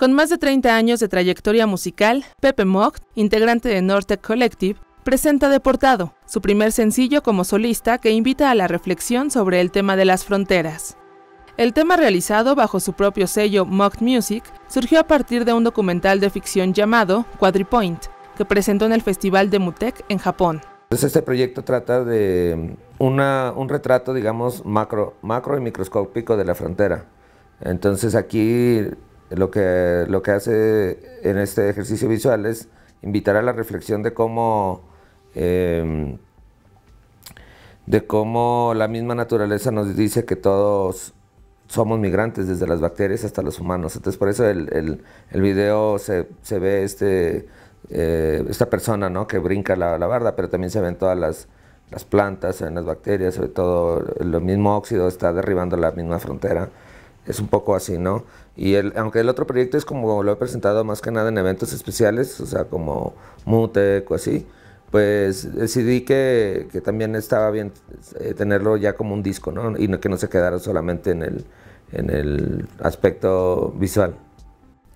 Con más de 30 años de trayectoria musical, Pepe Mock, integrante de Nortec Collective, presenta Deportado, su primer sencillo como solista que invita a la reflexión sobre el tema de las fronteras. El tema realizado bajo su propio sello Mock Music surgió a partir de un documental de ficción llamado Quadripoint, que presentó en el Festival de Mutec en Japón. este proyecto trata de mm, un retrato, digamos, macro, macro y microscópico de la frontera. Entonces aquí lo que, lo que hace en este ejercicio visual es invitar a la reflexión de cómo, em, de cómo la misma naturaleza nos dice que todos somos migrantes, desde las bacterias hasta los humanos. Entonces por eso el, el, video se, se, ve este, eh, esta persona ¿no? que brinca la, la, barda, pero también se ven todas las, las plantas, se ven las bacterias, sobre todo el mismo óxido está derribando la misma frontera es un poco así, ¿no? Y aunque el otro proyecto es como lo he presentado más que nada en eventos especiales, o sea, como Mutec o así, pues decidí que, también estaba bien eh, tenerlo ya como un disco, ¿no? Y no, que no se quedara solamente en el, en el aspecto visual.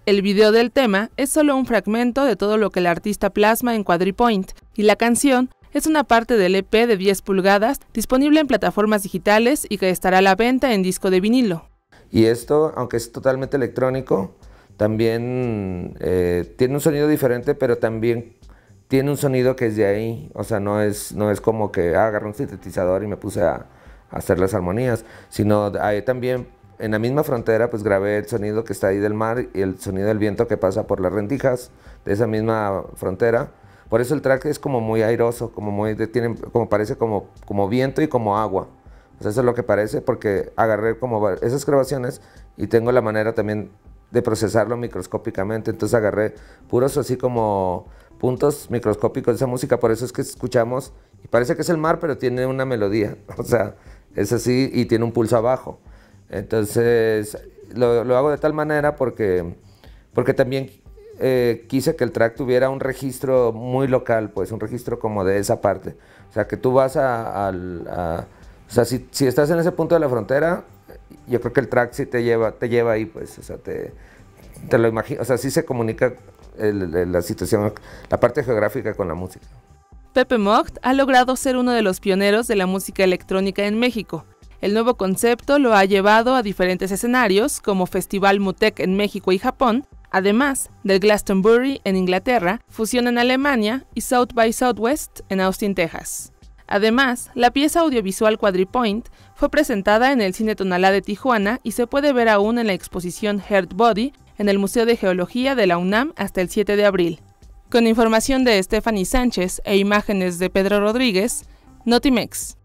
El video del tema es solo un fragmento de todo lo que el artista plasma en Quadripoint y la canción es una parte del EP de 10 pulgadas disponible en plataformas digitales y que estará a la venta en disco de vinilo. Y esto, aunque es totalmente electrónico, también eh, tiene un sonido diferente, pero también tiene un sonido que es de ahí. O sea, no es, no es como que ah, agarré un sintetizador y me puse a, hacer las armonías, sino ahí también en la misma frontera pues grabé el sonido que está ahí del mar y el sonido del viento que pasa por las rendijas de esa misma frontera. Por eso el track es como muy airoso, como muy tiene, como parece como, como viento y como agua eso es lo que parece porque agarré como esas grabaciones y tengo la manera también de procesarlo microscópicamente. Entonces agarré puros así como puntos microscópicos de esa música. Por eso es que escuchamos, y parece que es el mar, pero tiene una melodía. O sea, es así y tiene un pulso abajo. Entonces lo, hago de tal manera porque, porque también eh, quise que el track tuviera un registro muy local, pues un registro como de esa parte. O sea, que tú vas a, a o sea, si, estás en ese punto de la frontera, yo creo que el track sí te lleva, te lleva ahí, pues, o sea, te, lo imagino, o sea, sí se comunica la situación, la parte geográfica con la música. Pepe Mocht ha logrado ser uno de los pioneros de la música electrónica en México. El nuevo concepto lo ha llevado a diferentes escenarios, como Festival Mutec en México y Japón, además del Glastonbury en Inglaterra, Fusión en Alemania y South by Southwest en Austin, Texas. Además, la pieza audiovisual Quadripoint fue presentada en el Cine Tonalá de Tijuana y se puede ver aún en la exposición Heart Body en el Museo de Geología de la UNAM hasta el 7 de abril. Con información de Stephanie Sánchez e imágenes de Pedro Rodríguez, Notimex.